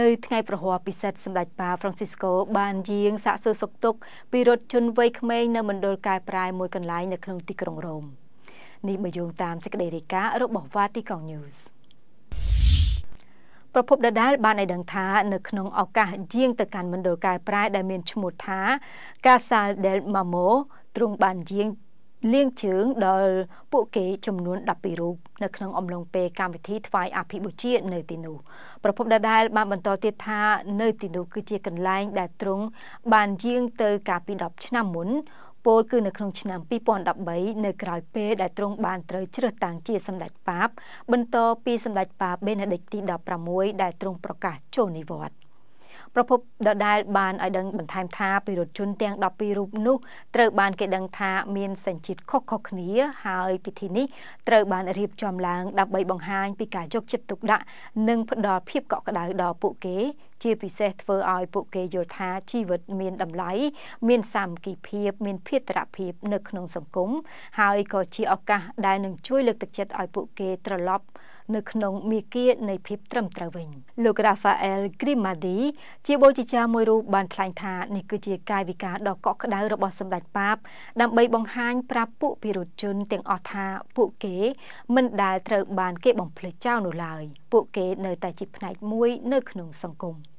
នៅថ្ងៃប្រហ័សពិសេសសម្ដេចប៉ាហ្វ្រង់ស៊ីស្កូបានយាងសាកសួរសុខទុក្ខពីរថជនវ័យក្មេងនៅមណ្ឌលកែប្រែមួយកន្លែងនៅក្នុងទីក្រុងរ៉ូមនេះបើយោងតាមសេចក្តីរាយការណ៍របស់ Vatican News ប្រពន្ធដដែលបានឲ្យដឹងថា នៅក្នុងឱកាសយាងទៅកាន់មណ្ឌលកែប្រែដែលមានឈ្មោះថា Casa del Mamo ទ្រង់បានយាងលាងជើងដល់ពួកគេចំនួន12រូបនៅក្នុងអំឡុងពេលកម្មវិធីថ្វាយអភិបុជានៅទីនោះប្រពន្ធដដែលបានបន្តទៀតថានៅទីនោះគឺជាកន្លែងដែលទ្រង់បានយាងទៅកាលពី10ឆ្នាំមុនពលគឺនៅក្នុងឆ្នាំ2013នៅក្រោយពេលដែលទ្រង់បានត្រូវជ្រើសតាំងជាសម្ដេចបាប បន្តពីសម្ដេចបាបបេណេដិកទី16ដែលទ្រង់ប្រកាសចូលនិវត្តន៍ប្រពន្ធដដែលបានឲ្យដឹងបន្ថែមថាពីរថជនទាំង12រូបនោះត្រូវបានគេដឹងថាមានសញ្ជាតិខុសៗគ្នាហើយពិធីនេះត្រូវបានរៀបចំឡើងដើម្បីបង្ហាញពីការយកចិត្តទុកដាក់និងផ្ដល់ភាពកក់ក្ដៅដល់ពួកគេ ជាពិសេសធ្វើឲ្យពួកគេយល់ថាជីវិតមានតម្លៃមានសាមគ្គីភាព មានភាតរភាពនៅក្នុងសង្គមហើយក៏ជាឱកាសដែលនឹងជួយលើកទឹកចិត្តឲ្យពួកគេត្រឡប់នៅក្នុងមីគានៃភាពត្រឹមត្រូវវិញលោក Rafael Grimaldi ជាបុជាចារមួយរូបបានថ្លែងថានេះគឺជាកាយវិការដ៏កក់ក្ដៅរបស់សម្ដេចបាប ដើម្បីបង្ហាញប្រាប់ពួកពិរុជនទាំងអស់ថាពួកគេ មិនដែលត្រូវបានគេបំភ្លេចចោលនោះឡើយពួកគេ នៅតែជាផ្នែកមួយនៅក្នុងសង្គម។